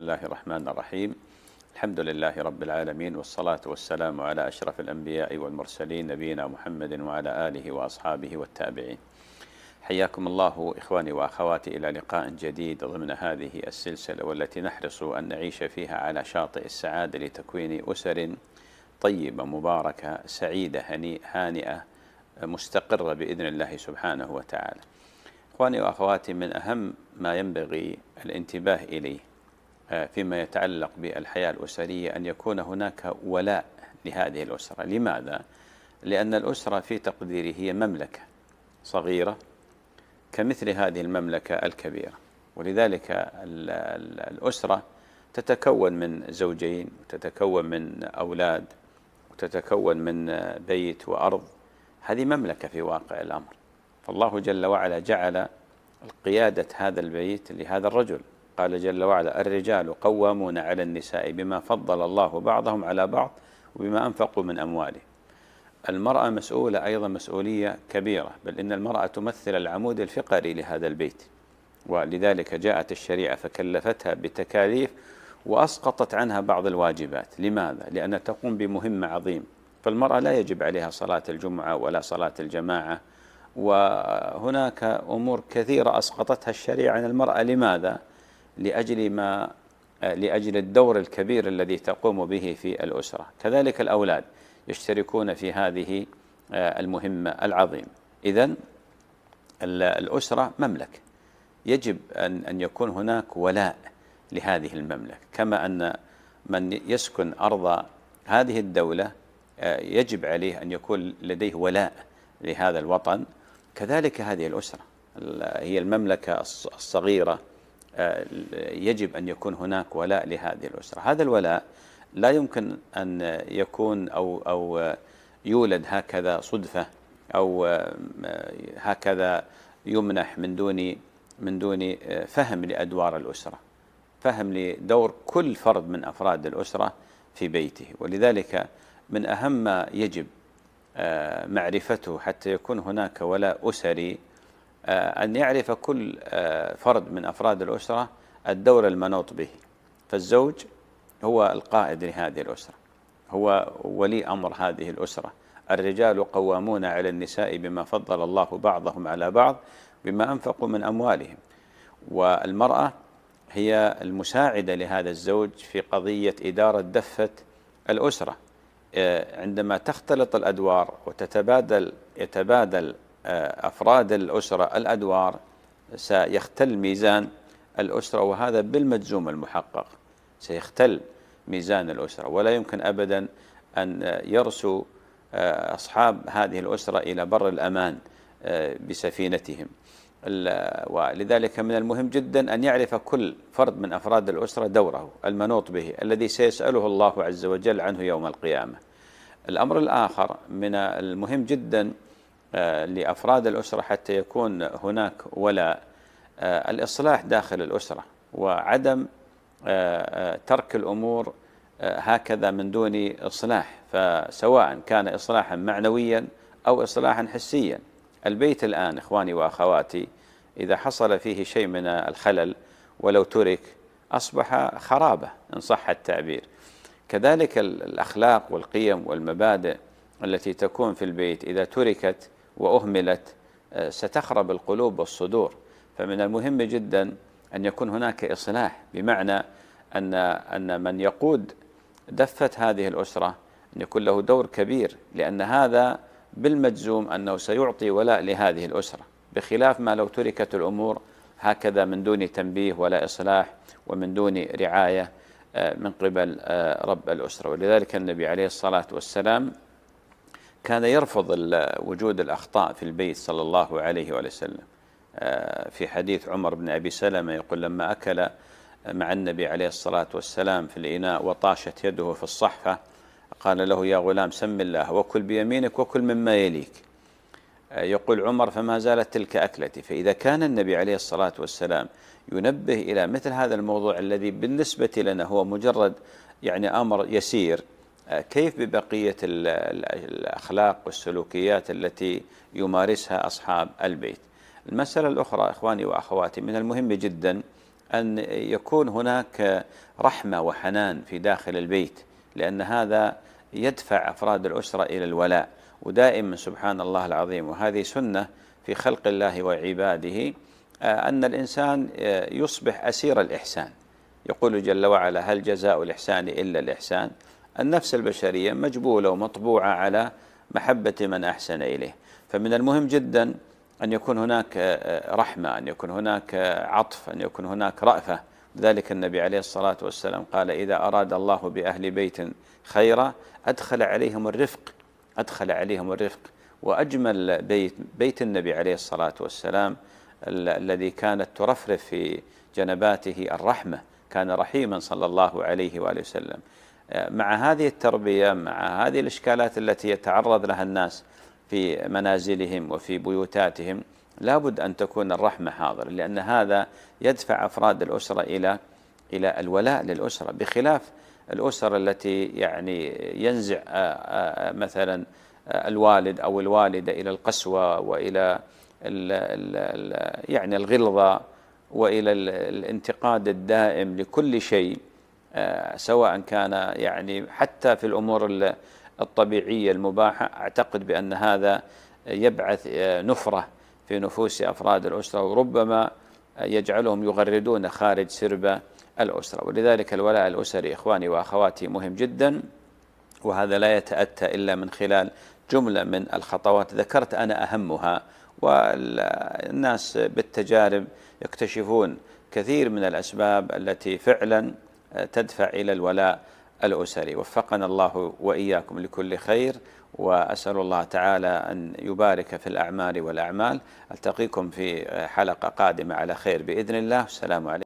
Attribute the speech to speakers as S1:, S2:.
S1: بسم الله الرحمن الرحيم الحمد لله رب العالمين والصلاة والسلام على أشرف الأنبياء والمرسلين نبينا محمد وعلى آله وأصحابه والتابعين حياكم الله إخواني وأخواتي إلى لقاء جديد ضمن هذه السلسلة والتي نحرص أن نعيش فيها على شاطئ السعادة لتكوين أسر طيبة مباركة سعيدة هانئة مستقرة بإذن الله سبحانه وتعالى إخواني وأخواتي من أهم ما ينبغي الانتباه إليه آه، فيما يتعلق بالحياة الأسرية أن يكون هناك ولاء لهذه الأسرة لماذا؟ لأن الأسرة في تقديري هي مملكة صغيرة كمثل هذه المملكة الكبيرة ولذلك الأسرة تتكون من زوجين وتتكون من أولاد وتتكون من بيت وأرض هذه مملكة في واقع الأمر فالله جل وعلا جعل قيادة هذا البيت لهذا الرجل قال جل وعلا الرجال قوامون على النساء بما فضل الله بعضهم على بعض وبما أنفقوا من أموالهم المرأة مسؤولة أيضا مسؤولية كبيرة بل إن المرأة تمثل العمود الفقري لهذا البيت ولذلك جاءت الشريعة فكلفتها بتكاليف وأسقطت عنها بعض الواجبات لماذا؟ لأنها تقوم بمهمة عظيمة فالمرأة لا يجب عليها صلاة الجمعة ولا صلاة الجماعة وهناك أمور كثيرة أسقطتها الشريعة عن المرأة لماذا؟ لأجل ما آه، لأجل الدور الكبير الذي تقوم به في الأسرة كذلك الأولاد يشتركون في هذه آه، المهمة العظيمة إذا الأسرة مملكة يجب أن أن يكون هناك ولاء لهذه المملكة كما أن من يسكن أرض هذه الدولة آه، يجب عليه أن يكون لديه ولاء لهذا الوطن كذلك هذه الأسرة هي المملكة الصغيرة يجب أن يكون هناك ولاء لهذه الأسرة هذا الولاء لا يمكن أن يكون أو, أو يولد هكذا صدفة أو هكذا يمنح من دون من دون فهم لأدوار الأسرة فهم لدور كل فرد من أفراد الأسرة في بيته ولذلك من أهم ما يجب آه، معرفته حتى يكون هناك ولاء أسري آه، أن يعرف كل آه، فرد من أفراد الأسرة الدور المنوط به فالزوج هو القائد لهذه الأسرة هو ولي أمر هذه الأسرة الرجال قوامون على النساء بما فضل الله بعضهم على بعض بما أنفقوا من أموالهم والمرأة هي المساعدة لهذا الزوج في قضية إدارة دفة الأسرة آه، عندما تختلط الأدوار وتتبادل يتبادل آه، أفراد الأسرة الأدوار سيختل ميزان الأسرة وهذا بالمجزوم المحقق سيختل ميزان الأسرة ولا يمكن أبدا أن يرسو آه، أصحاب هذه الأسرة إلى بر الأمان آه، بسفينتهم ولذلك من المهم جدا أن يعرف كل فرد من أفراد الأسرة دوره المنوط به الذي سيسأله الله عز وجل عنه يوم القيامة الأمر الآخر من المهم جداً آه، لأفراد الأسرة حتى يكون هناك ولاء آه، الإصلاح داخل الأسرة وعدم آه، ترك الأمور هكذا من دون إصلاح فسواء كان إصلاحا معنويا أو إصلاحا حسيا البيت الآن إخواني وأخواتي إذا حصل فيه شيء من الخلل ولو ترك أصبح خرابة إن صح التعبير كذلك الأخلاق والقيم والمبادئ التي تكون في البيت إذا تركت وأهملت آه، ستخرب القلوب والصدور فمن المهم جدا أن يكون هناك إصلاح بمعنى أن أن من يقود دفة هذه الأسرة أن يكون له دور كبير لأن هذا بالمجزوم أنه سيعطي ولاء لهذه الأسرة بخلاف ما لو تركت الأمور هكذا من دون تنبيه ولا إصلاح ومن دون رعاية آه، من قبل آه، رب الأسرة ولذلك النبي عليه الصلاة والسلام كان يرفض وجود الأخطاء في البيت صلى الله عليه وسلم آه، في حديث عمر بن أبي سلمة يقول لما أكل مع النبي عليه الصلاة والسلام في الإناء وطاشت يده في الصحفة قال له يا غلام سم الله وكل بيمينك وكل مما يليك آه، يقول عمر فما زالت تلك أكلتي فإذا كان النبي عليه الصلاة والسلام ينبه إلى مثل هذا الموضوع الذي بالنسبة لنا هو مجرد يعني أمر يسير كيف ببقية الأخلاق والسلوكيات التي يمارسها أصحاب البيت المسألة الأخرى إخواني وأخواتي من المهم جدا أن يكون هناك رحمة وحنان في داخل البيت لأن هذا يدفع أفراد الأسرة إلى الولاء ودائما سبحان الله العظيم وهذه سنة في خلق الله وعباده آه، أن الإنسان آه، يصبح أسير الإحسان يقول جل وعلا هل جزاء الإحسان إلا الإحسان النفس البشرية مجبولة ومطبوعة على محبة من أحسن إليه فمن المهم جدا أن يكون هناك آه، رحمة أن يكون هناك آه، عطف أن يكون هناك رأفة لذلك النبي عليه الصلاة والسلام قال إذا أراد الله بأهل بيت خيرا أدخل عليهم الرفق أدخل عليهم الرفق وأجمل بيت بيت النبي عليه الصلاة والسلام الذي كانت ترفرف في جنباته الرحمة كان رحيما صلى الله عليه وآله وسلم مع هذه التربية مع هذه الإشكالات التي يتعرض لها الناس في منازلهم وفي بيوتاتهم لابد أن تكون الرحمة حاضرة لأن هذا يدفع أفراد الأسرة إلى إلى الولاء للأسرة بخلاف الأسر التي يعني ينزع آه، آه، مثلا آه، الوالد أو الوالدة إلى القسوة وإلى الـ الـ يعني الغلظة وإلى الانتقاد الدائم لكل شيء آه، سواء كان يعني حتى في الأمور الطبيعية المباحة أعتقد بأن هذا يبعث آه، نفرة في نفوس أفراد الأسرة وربما يجعلهم يغردون خارج سرب الأسرة ولذلك الولاء الأسري إخواني وأخواتي مهم جدا وهذا لا يتأتى إلا من خلال جملة من الخطوات ذكرت أنا أهمها والناس بالتجارب يكتشفون كثير من الأسباب التي فعلا تدفع إلى الولاء الأسري وفقنا الله وإياكم لكل خير وأسأل الله تعالى أن يبارك في الأعمال والأعمال ألتقيكم في حلقة قادمة على خير بإذن الله السلام عليكم